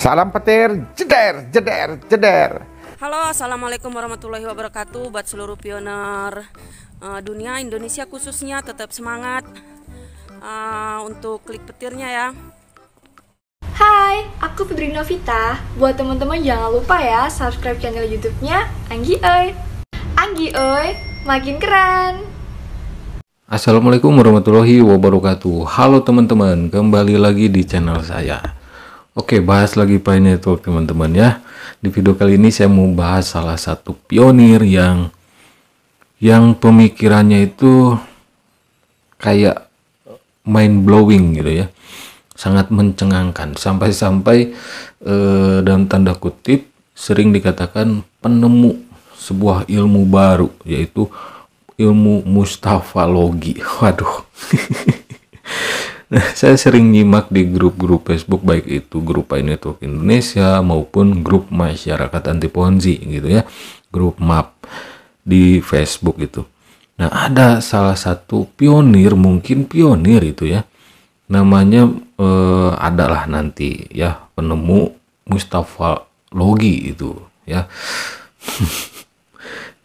Salam petir, jeder, jeder, jeder. Halo, assalamualaikum warahmatullahi wabarakatuh buat seluruh pioner uh, dunia Indonesia khususnya tetap semangat uh, untuk klik petirnya ya. Hai, aku Febri Novita. Buat teman-teman jangan lupa ya subscribe channel YouTube-nya Anggi Oi. Anggi Oi, makin keren. Assalamualaikum warahmatullahi wabarakatuh. Halo teman-teman, kembali lagi di channel saya. Oke, bahas lagi Pine Network teman-teman ya. Di video kali ini saya mau bahas salah satu pionir yang yang pemikirannya itu kayak mind blowing gitu ya. Sangat mencengangkan sampai-sampai e, dalam tanda kutip sering dikatakan penemu sebuah ilmu baru yaitu ilmu mustafa logi. Waduh. Nah, saya sering nyimak di grup-grup Facebook baik itu grup ini Network Indonesia maupun grup masyarakat anti ponzi gitu ya, grup MAP di Facebook itu. Nah, ada salah satu pionir, mungkin pionir itu ya. Namanya eh, adalah nanti ya penemu Mustafa Logi itu ya.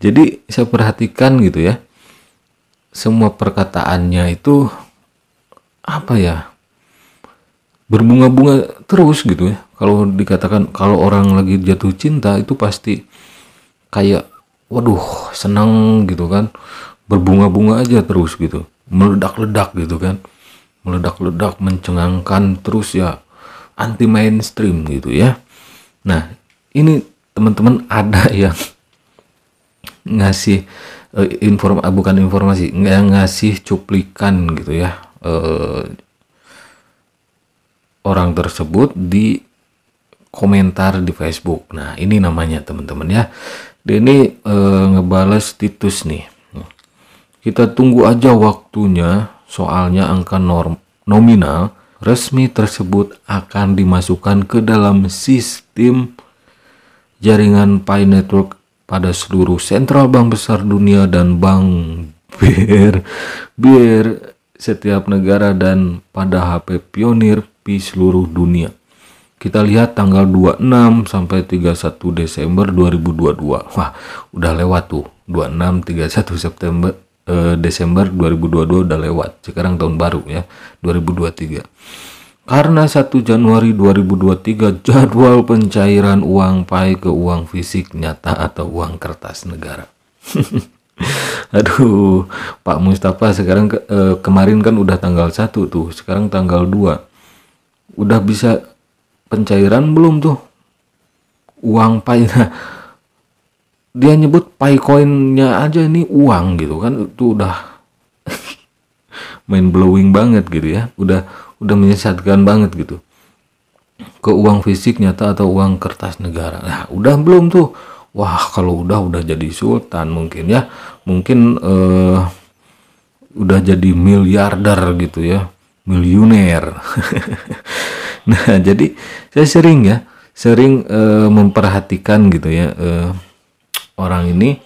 Jadi saya perhatikan gitu ya. Semua perkataannya itu apa ya berbunga-bunga terus gitu ya kalau dikatakan kalau orang lagi jatuh cinta itu pasti kayak waduh senang gitu kan berbunga-bunga aja terus gitu meledak-ledak gitu kan meledak-ledak mencengangkan terus ya anti mainstream gitu ya nah ini teman-teman ada yang ngasih eh, inform bukan informasi nggak ngasih cuplikan gitu ya eh, orang tersebut di komentar di Facebook. Nah, ini namanya teman-teman ya. Dia ini e, ngebales titus nih. Kita tunggu aja waktunya, soalnya angka norm, nominal resmi tersebut akan dimasukkan ke dalam sistem jaringan Pi Network pada seluruh sentral bank besar dunia dan bank bir biar setiap negara dan pada HP pionir di seluruh dunia. Kita lihat tanggal 26 sampai 31 Desember 2022. Wah, udah lewat tuh. 26 31 September eh, Desember 2022 udah lewat. Sekarang tahun baru ya, 2023. Karena 1 Januari 2023 jadwal pencairan uang PAI ke uang fisik nyata atau uang kertas negara. Aduh, Pak Mustafa sekarang ke, eh, kemarin kan udah tanggal 1 tuh, sekarang tanggal 2. Udah bisa pencairan belum tuh? Uang pai nah, dia nyebut pai koinnya aja ini uang gitu kan itu udah main blowing banget gitu ya. Udah udah menyesatkan banget gitu. Ke uang fisik nyata atau uang kertas negara. Nah, udah belum tuh? wah kalau udah udah jadi sultan mungkin ya mungkin eh, udah jadi miliarder gitu ya miliuner nah jadi saya sering ya sering eh, memperhatikan gitu ya eh, orang ini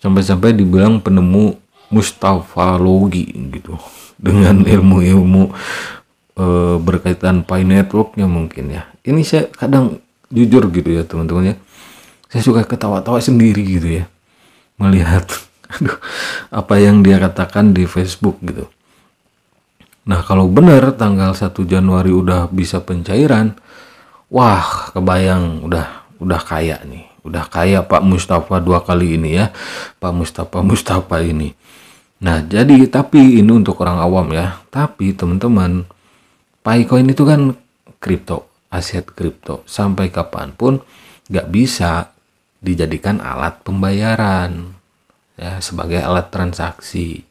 sampai-sampai dibilang penemu Mustafa Logi gitu dengan ilmu-ilmu e, berkaitan pi networknya mungkin ya ini saya kadang jujur gitu ya teman-teman ya saya suka ketawa-tawa sendiri gitu ya melihat aduh, apa yang dia katakan di Facebook gitu nah kalau benar tanggal 1 Januari udah bisa pencairan wah kebayang udah udah kaya nih udah kaya Pak Mustafa dua kali ini ya Pak Mustafa Mustafa ini nah jadi tapi ini untuk orang awam ya tapi teman-teman Paycoin itu kan kripto aset kripto sampai kapanpun nggak bisa dijadikan alat pembayaran ya sebagai alat transaksi.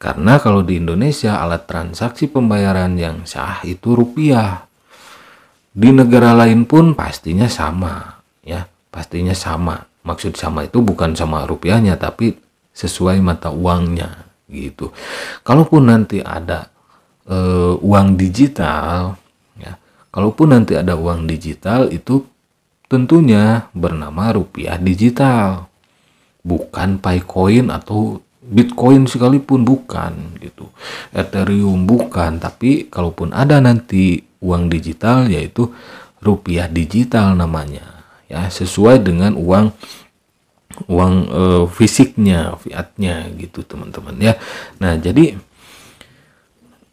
Karena kalau di Indonesia alat transaksi pembayaran yang sah itu rupiah. Di negara lain pun pastinya sama ya, pastinya sama. Maksud sama itu bukan sama rupiahnya tapi sesuai mata uangnya gitu. Kalaupun nanti ada e, uang digital ya, kalaupun nanti ada uang digital itu Tentunya bernama rupiah digital. Bukan Paycoin atau Bitcoin sekalipun bukan gitu. Ethereum bukan, tapi kalaupun ada nanti uang digital yaitu rupiah digital namanya ya sesuai dengan uang uang e, fisiknya fiatnya gitu teman-teman ya nah jadi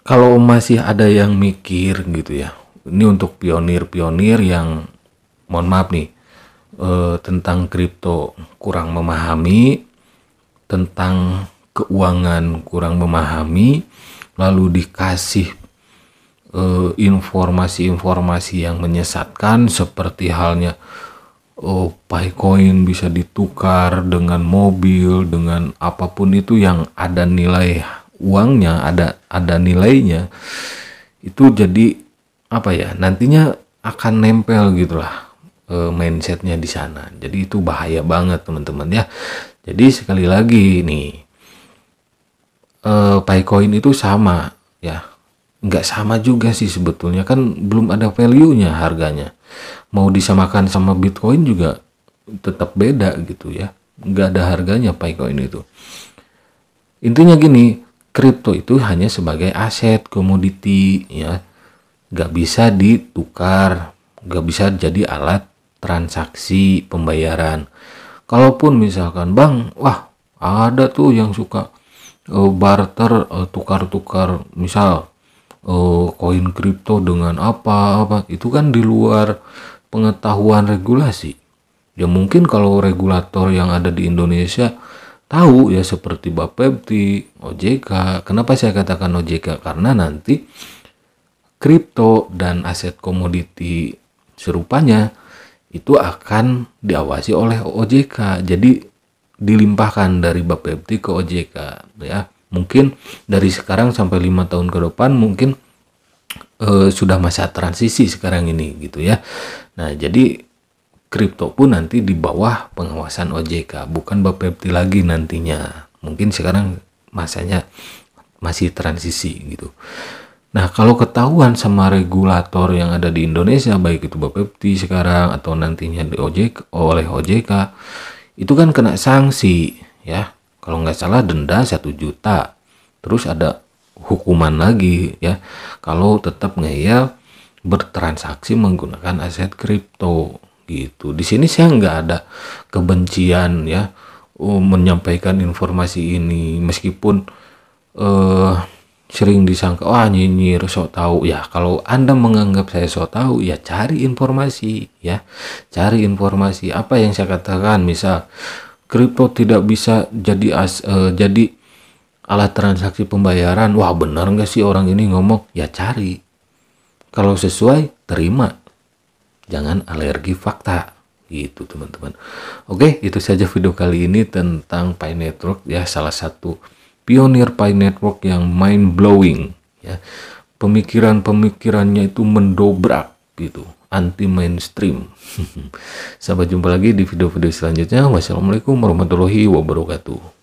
kalau masih ada yang mikir gitu ya ini untuk pionir-pionir yang mohon maaf nih eh, tentang kripto kurang memahami, tentang keuangan kurang memahami, lalu dikasih eh, informasi-informasi yang menyesatkan seperti halnya oh Paycoin bisa ditukar dengan mobil, dengan apapun itu yang ada nilai uangnya, ada ada nilainya. Itu jadi apa ya? Nantinya akan nempel gitulah uh, mindsetnya di sana. Jadi itu bahaya banget teman-teman ya. Jadi sekali lagi nih uh, eh, buy itu sama ya. Nggak sama juga sih sebetulnya kan belum ada value-nya harganya. Mau disamakan sama Bitcoin juga tetap beda gitu ya. Nggak ada harganya paycoin itu. Intinya gini, kripto itu hanya sebagai aset komoditi ya nggak bisa ditukar nggak bisa jadi alat transaksi pembayaran. Kalaupun misalkan bang, wah ada tuh yang suka uh, barter uh, tukar-tukar misal eh, koin uh, kripto dengan apa-apa itu kan di luar pengetahuan regulasi. Ya mungkin kalau regulator yang ada di Indonesia tahu ya seperti Bapepti, OJK. Kenapa saya katakan OJK? Karena nanti kripto dan aset komoditi serupanya itu akan diawasi oleh OJK. Jadi dilimpahkan dari Bapepti ke OJK ya. Mungkin dari sekarang sampai lima tahun ke depan mungkin eh, sudah masa transisi sekarang ini gitu ya. Nah, jadi kripto pun nanti di bawah pengawasan OJK, bukan Bapepti lagi nantinya. Mungkin sekarang masanya masih transisi gitu. Nah, kalau ketahuan sama regulator yang ada di Indonesia, baik itu Bapepti sekarang atau nantinya di OJK, oleh OJK, itu kan kena sanksi, ya. Kalau nggak salah denda satu juta. Terus ada hukuman lagi, ya. Kalau tetap ngeyel bertransaksi menggunakan aset kripto gitu. Di sini saya nggak ada kebencian ya oh, menyampaikan informasi ini meskipun eh, sering disangka wah nyinyir sok tahu ya kalau anda menganggap saya sok tahu ya cari informasi ya cari informasi apa yang saya katakan misal kripto tidak bisa jadi as, eh, jadi alat transaksi pembayaran wah benar nggak sih orang ini ngomong ya cari kalau sesuai terima jangan alergi fakta gitu teman-teman oke itu saja video kali ini tentang Pi Network ya salah satu pionir Pi Network yang mind blowing ya. Pemikiran-pemikirannya itu mendobrak gitu, anti mainstream. Sampai jumpa lagi di video-video selanjutnya. Wassalamualaikum warahmatullahi wabarakatuh.